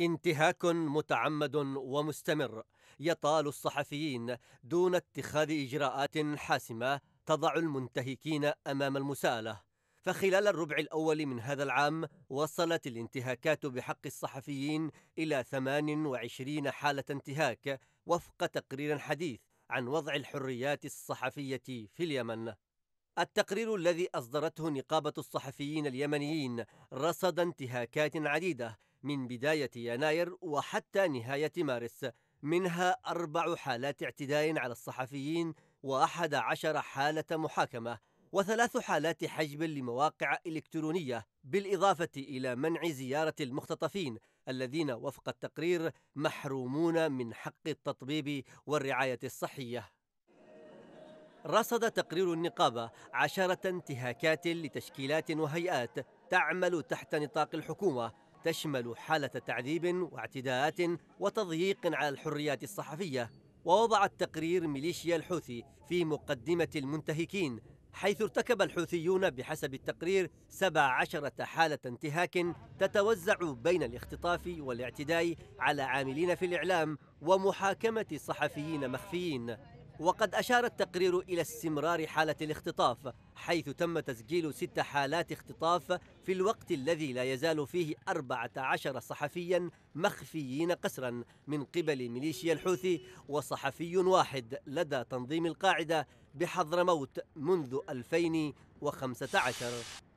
انتهاك متعمد ومستمر يطال الصحفيين دون اتخاذ اجراءات حاسمه تضع المنتهكين امام المساءله فخلال الربع الاول من هذا العام وصلت الانتهاكات بحق الصحفيين الى 28 حاله انتهاك وفق تقرير حديث عن وضع الحريات الصحفيه في اليمن التقرير الذي أصدرته نقابة الصحفيين اليمنيين رصد انتهاكات عديدة من بداية يناير وحتى نهاية مارس منها أربع حالات اعتداء على الصحفيين وأحد عشر حالة محاكمة وثلاث حالات حجب لمواقع إلكترونية بالإضافة إلى منع زيارة المختطفين الذين وفق التقرير محرومون من حق التطبيب والرعاية الصحية رصد تقرير النقابة عشرة انتهاكات لتشكيلات وهيئات تعمل تحت نطاق الحكومة تشمل حالة تعذيب واعتداءات وتضييق على الحريات الصحفية ووضع التقرير ميليشيا الحوثي في مقدمة المنتهكين حيث ارتكب الحوثيون بحسب التقرير 17 حالة انتهاك تتوزع بين الاختطاف والاعتداء على عاملين في الإعلام ومحاكمة صحفيين مخفيين وقد أشار التقرير إلى استمرار حالة الاختطاف حيث تم تسجيل ست حالات اختطاف في الوقت الذي لا يزال فيه 14 صحفيا مخفيين قسرا من قبل ميليشيا الحوثي وصحفي واحد لدى تنظيم القاعدة موت منذ 2015